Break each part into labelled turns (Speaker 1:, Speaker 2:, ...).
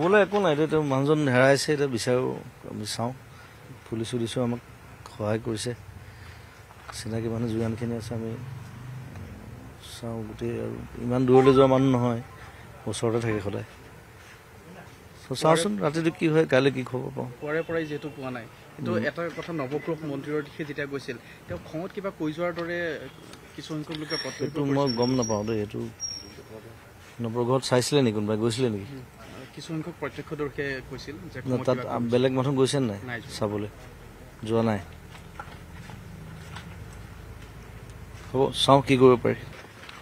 Speaker 1: ক'বলৈ একো নাই এতিয়া তেওঁ মানুহজন হেৰাইছে এতিয়া বিচাৰোঁ আমি চাওঁ পুলিচ চুলিচেও আমাক সহায় কৰিছে চিনাকি মানুহ যোগানখিনি আছে আমি চাওঁ গোটেই আৰু ইমান দূৰলৈ যোৱা মানুহ নহয় ওচৰতে থাকে সদায় চাওঁচোন ৰাতিটো কি হয় কাইলৈ কি খবৰ পাওঁ
Speaker 2: পুৱাৰে পৰাই যিহেতু পোৱা নাই কিন্তু এটা কথা নৱগ্ৰহ মন্দিৰৰ দিশে যেতিয়া গৈছিল তেওঁ খঙত কিবা কৈ যোৱাৰ দৰে কিছু সংখ্যক লোকে মই গম
Speaker 1: নাপাওঁ দেই সেইটো নৱগ্ৰহত চাইছিলে নেকি কোনোবাই গৈছিলে নেকি
Speaker 3: কিছুসংখ্যক প্ৰত্যক্ষদৰ্শীয়ে কৈছিল যে তাত
Speaker 1: বেলেগ মানুহ গৈছে নাই চাবলৈ যোৱা নাই হ'ব চাওঁ কি কৰিব পাৰি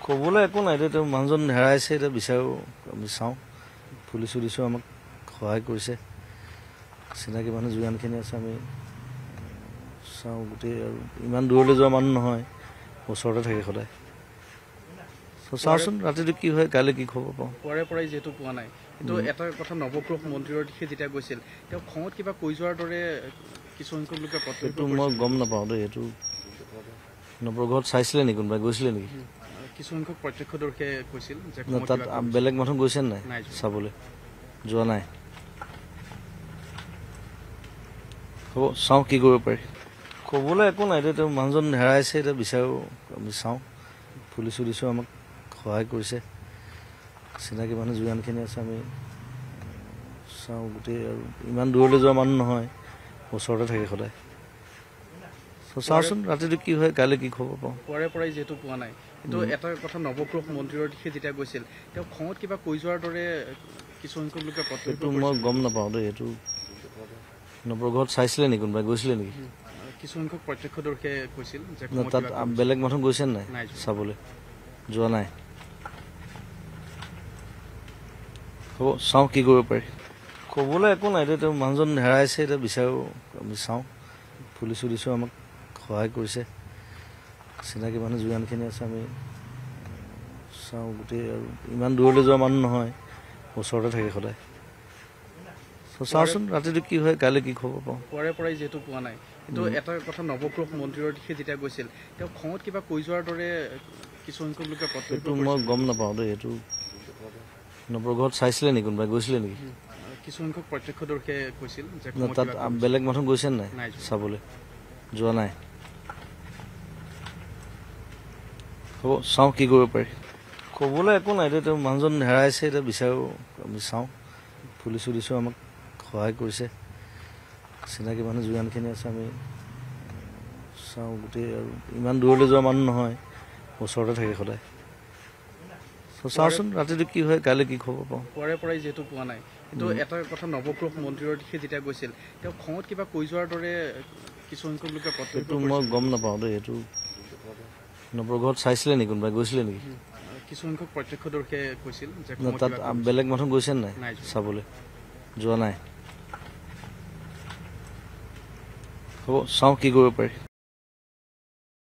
Speaker 1: ক'বলৈ একো নাই এতিয়া তেওঁ মানুহজন হেৰাইছে এতিয়া বিচাৰোঁ আমি চাওঁ পুলিচ উলিচো আমাক সহায় কৰিছে চিনাকি মানুহ যোগানখিনি আছে আমি চাওঁ গোটেই আৰু ইমান দূৰলৈ যোৱা মানুহ নহয় ওচৰতে থাকে সদায় চাওচোন ৰাতিটো কি হয় কাইলে কি খবৰ পাওঁ
Speaker 2: পৰে পৰাই যিহেতু পোৱা নাই কিন্তু এটা কথা নৱগ্ৰহ মন্দিৰৰ দিশে যেতিয়া গৈছিল তেওঁ খঙত কিবা কৈ যোৱাৰ দৰে কিছুসংখ্যক লোকে এইটো মই গম
Speaker 1: নাপাওঁ দেই এইটো নৱগ্ৰহত চাইছিলে নেকি কোনোবাই গৈছিলে নেকি
Speaker 3: কিছুসংখ্যক প্ৰত্যক্ষদৰ্শীয়ে কৈছিল যে তাত
Speaker 1: বেলেগ মানুহ গৈছে নাই চাবলৈ যোৱা নাই হ'ব চাওঁ কি কৰিব পাৰি ক'বলৈ একো নাই এতিয়া তেওঁ মানুহজন হেৰাইছে এতিয়া বিচাৰোঁ আমি চাওঁ পুলিচো দিছোঁ আমাক সহায় কৰিছে চিনাকি মানুহ যোগানখিনি আছে আমি চাওঁ গোটেই আৰু ইমান দূৰলৈ যোৱা মানুহ নহয় ওচৰতে থাকে সদায় চাওঁচোন ৰাতিটো কি হয় কাইলৈ কি খবৰ পাওঁ
Speaker 2: পুৱাৰে পৰাই যিহেতু পোৱা নাই কিন্তু এটা কথা নৱগ্ৰহ মন্দিৰৰ দিশে যেতিয়া গৈছিল তেওঁ খঙত কিবা কৈ যোৱাৰ দৰে কিছু সংখ্যক লোকে সেইটো মই
Speaker 1: গম নাপাওঁ দেই সেইটো নৱগ্ৰহত চাইছিলে নেকি কোনোবাই গৈছিলে নেকি
Speaker 3: কিছু সংখ্যক প্ৰত্যক্ষদৰ্শীয়ে কৈছিল তাত
Speaker 1: বেলেগ মানুহ গৈছে নাই চাবলৈ যোৱা নাই হ'ব চাওঁ কি কৰিব পাৰি ক'বলৈ একো নাই এতিয়া তেওঁ মানুহজন হেৰাইছে এতিয়া বিচাৰোঁ আমি চাওঁ পুলিচ চুলিচেও আমাক সহায় কৰিছে চিনাকি মানুহ যোগানখিনি আছে আমি চাওঁ গোটেই আৰু ইমান দূৰলৈ যোৱা মানুহ নহয় ওচৰতে থাকে সদায় চাওঁচোন ৰাতিটো কি হয় কাইলৈ কি খবৰ পাওঁ
Speaker 2: পুৱাৰে পৰাই যিহেতু পোৱা নাই কিন্তু এটা কথা নৱগ্ৰহ মন্দিৰৰ দিশে যেতিয়া গৈছিল তেওঁ খঙত কিবা কৈ যোৱাৰ দৰে কিছুসংখ্যক লোকে সেইটো মই গম
Speaker 1: নাপাওঁ দেই সেইটো নৱগ্ৰহত চাইছিলে নেকি কোনোবাই গৈছিলে নেকি তাত বেলেগ মানুহ গৈছে নাই চাবলৈ যোৱা নাই হ'ব চাওঁ কি কৰিব পাৰি ক'বলৈ একো নাই এতিয়া তেওঁ মানুহজন হেৰাইছে এতিয়া বিচাৰোঁ আমি চাওঁ পুলিচ চুলিছোঁ আমাক সহায় কৰিছে চিনাকি মানুহ যিমানখিনি আছে আমি চাওঁ গোটেই আৰু ইমান দূৰলৈ যোৱা মানুহ নহয় ওচৰতে থাকে সদায় চাচোন ৰাতিটো কি হয় কাইলে কি খবৰ পাওঁ
Speaker 2: পৰে পৰাই যিহেতু পোৱা নাই কিন্তু এটা কথা নৱগ্ৰহ মন্দিৰৰ দিশে যেতিয়া গৈছিল তেওঁ খঙত কিবা কৈ যোৱাৰ দৰে কিছুসংখ্যক লোকে সেইটো মই গম
Speaker 1: নাপাওঁ দেই সেইটো নৱগ্ৰহত চাইছিলে নেকি কোনোবাই গৈছিলে নেকি
Speaker 3: কিছুসংখ্যক প্ৰত্যক্ষদৰ্শীয়ে কৈছিল যে তাত
Speaker 1: বেলেগ মানুহ গৈছে নাই চাবলৈ যোৱা নাই হ'ব চাওঁ কি কৰিব পাৰি